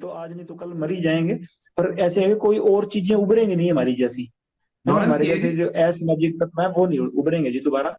तो आज नहीं तो कल मरी जाएंगे पर ऐसे है कोई और चीजें उभरेंगी नहीं हमारी जैसी उभरेंगे दोबारा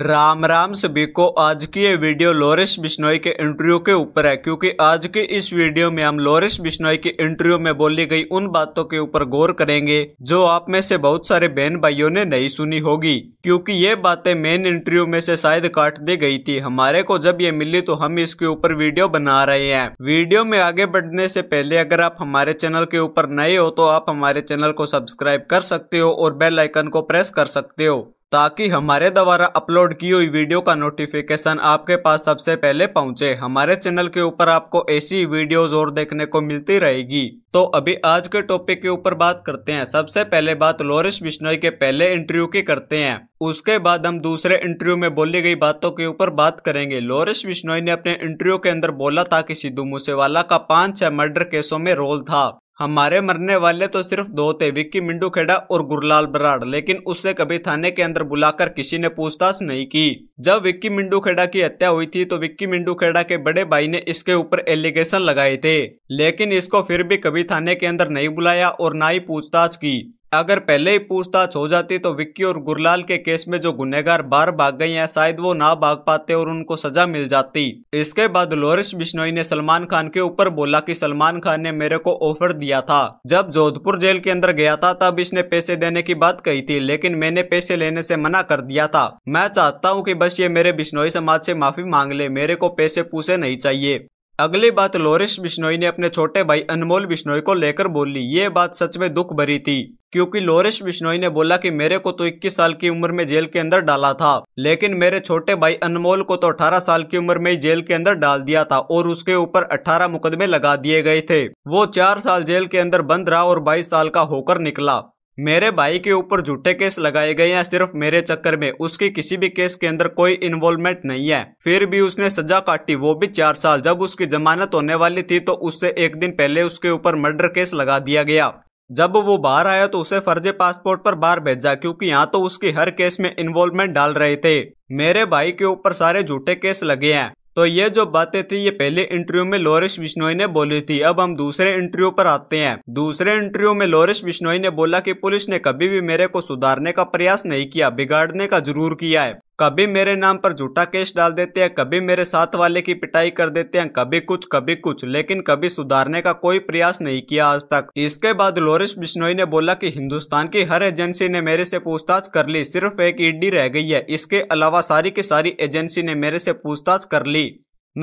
राम राम सभी को आज की ये वीडियो लोरेश बिश्नोई के इंटरव्यू के ऊपर है क्योंकि आज के इस वीडियो में हम लोरेश बिश्नोई के इंटरव्यू में बोली गई उन बातों के ऊपर गौर करेंगे जो आप में से बहुत सारे बहन भाइयों ने नहीं सुनी होगी क्योंकि ये बातें मेन इंटरव्यू में से शायद काट दी गई थी हमारे को जब ये मिली तो हम इसके ऊपर वीडियो बना रहे हैं वीडियो में आगे बढ़ने से पहले अगर आप हमारे चैनल के ऊपर नए हो तो आप हमारे चैनल को सब्सक्राइब कर सकते सकते हो और बेल आइकन को प्रेस कर सकते हो ताकि हमारे द्वारा अपलोड की हुई वीडियो का नोटिफिकेशन आपके पास सबसे पहले पहुंचे हमारे चैनल के ऊपर आपको ऐसी वीडियोस और देखने को मिलती रहेगी तो अभी आज के टॉपिक के ऊपर बात करते हैं सबसे पहले बात लोरिस बिश्नोई के पहले इंटरव्यू की करते हैं उसके बाद हम दूसरे इंटरव्यू में बोली गई बातों के ऊपर बात करेंगे लोरिस बिश्नोई ने अपने इंटरव्यू के अंदर बोला था की सिद्धू मूसेवाला का पांच छह मर्डर केसों में रोल था हमारे मरने वाले तो सिर्फ दो थे विक्की मिंडू खेड़ा और गुरलाल बराड़ लेकिन उससे कभी थाने के अंदर बुलाकर किसी ने पूछताछ नहीं की जब विक्की मिंडू खेड़ा की हत्या हुई थी तो विक्की मिंडू खेड़ा के बड़े भाई ने इसके ऊपर एलिगेशन लगाए थे लेकिन इसको फिर भी कभी थाने के अंदर नहीं बुलाया और ना ही पूछताछ की अगर पहले ही पूछताछ हो जाती तो विक्की और गुरलाल के केस में जो गुनेगार बाहर भाग गए हैं शायद वो ना भाग पाते और उनको सजा मिल जाती इसके बाद लोरिस बिश्नोई ने सलमान खान के ऊपर बोला कि सलमान खान ने मेरे को ऑफर दिया था जब जोधपुर जेल के अंदर गया था तब इसने पैसे देने की बात कही थी लेकिन मैंने पैसे लेने ऐसी मना कर दिया था मैं चाहता हूँ की बस ये मेरे बिश्नोई समाज ऐसी माफी मांग ले मेरे को पैसे पूछे नहीं चाहिए अगली बात लोरिस बिश्नोई ने अपने छोटे भाई अनमोल बिश्नोई को लेकर बोली ये बात सच में दुख भरी थी क्योंकि लोरेश बिश्नोई ने बोला कि मेरे को तो 21 साल की उम्र में जेल के अंदर डाला था लेकिन मेरे छोटे भाई अनमोल को तो 18 साल की उम्र में ही जेल के अंदर डाल दिया था और उसके ऊपर 18 मुकदमे लगा दिए गए थे वो चार साल जेल के अंदर बंद रहा और बाईस साल का होकर निकला मेरे भाई के ऊपर झूठे केस लगाए गए हैं सिर्फ मेरे चक्कर में उसकी किसी भी केस के अंदर कोई इन्वॉल्वमेंट नहीं है फिर भी उसने सजा काटी वो भी चार साल जब उसकी जमानत होने वाली थी तो उससे एक दिन पहले उसके ऊपर मर्डर केस लगा दिया गया जब वो बाहर आया तो उसे फर्जी पासपोर्ट पर बाहर भेजा क्योंकि यहाँ तो उसकी हर केस में इन्वॉल्वमेंट डाल रहे थे मेरे भाई के ऊपर सारे झूठे केस लगे हैं तो ये जो बातें थी ये पहले इंटरव्यू में लोरेश बिश्नोई ने बोली थी अब हम दूसरे इंटरव्यू पर आते हैं दूसरे इंटरव्यू में लोरेश बिश्नोई ने बोला कि पुलिस ने कभी भी मेरे को सुधारने का प्रयास नहीं किया बिगाड़ने का जरूर किया है कभी मेरे नाम पर झूठा केस डाल देते हैं कभी मेरे साथ वाले की पिटाई कर देते हैं कभी कुछ कभी कुछ लेकिन कभी सुधारने का कोई प्रयास नहीं किया आज तक इसके बाद लोरिस बिश्नोई ने बोला कि हिंदुस्तान की हर एजेंसी ने मेरे से पूछताछ कर ली सिर्फ एक ईडी रह गई है इसके अलावा सारी की सारी एजेंसी ने मेरे से पूछताछ कर ली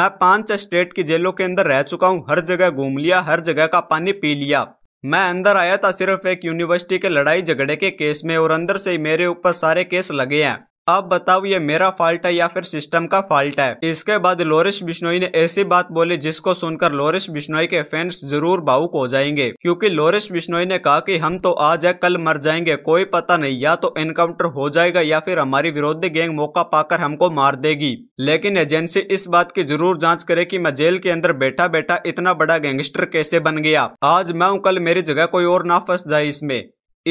मैं पांच स्टेट की जेलों के अंदर रह चुका हूँ हर जगह घूम लिया हर जगह का पानी पी लिया मैं अंदर आया था सिर्फ एक यूनिवर्सिटी के लड़ाई झगड़े के केस में और अंदर से ही मेरे ऊपर सारे केस लगे हैं आप बताओ ये मेरा फॉल्ट है या फिर सिस्टम का फॉल्ट है इसके बाद लोरेश बिश्नोई ने ऐसी बात बोली जिसको सुनकर लोरेश बिश्नोई के फैंस जरूर भावुक हो जाएंगे क्योंकि लोरेश बिश्नोई ने कहा कि हम तो आज या कल मर जाएंगे कोई पता नहीं या तो एनकाउंटर हो जाएगा या फिर हमारी विरोधी गैंग मौका पाकर हमको मार देगी लेकिन एजेंसी इस बात की जरूर जाँच करे की मैं जेल के अंदर बैठा बैठा इतना बड़ा गैंगस्टर कैसे बन गया आज मैं कल मेरी जगह कोई और ना फंस जाए इसमें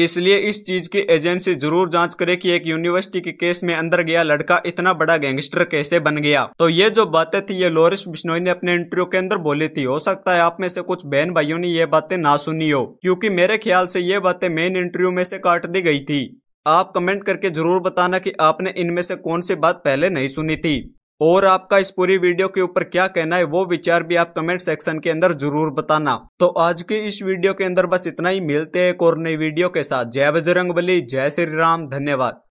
इसलिए इस चीज की एजेंसी जरूर जांच करे कि एक यूनिवर्सिटी के केस में अंदर गया लड़का इतना बड़ा गैंगस्टर कैसे बन गया तो ये जो बातें थी ये लोरिस बिश्नोई ने अपने इंटरव्यू के अंदर बोली थी हो सकता है आप में से कुछ बहन भाइयों ने ये बातें ना सुनी हो क्योंकि मेरे ख्याल से ये बातें मेन इंटरव्यू में से काट दी गई थी आप कमेंट करके जरूर बताना की आपने इनमें से कौन सी बात पहले नहीं सुनी थी और आपका इस पूरी वीडियो के ऊपर क्या कहना है वो विचार भी आप कमेंट सेक्शन के अंदर जरूर बताना तो आज की इस वीडियो के अंदर बस इतना ही मिलते हैं एक और नई वीडियो के साथ जय बजरंग बली जय श्री राम धन्यवाद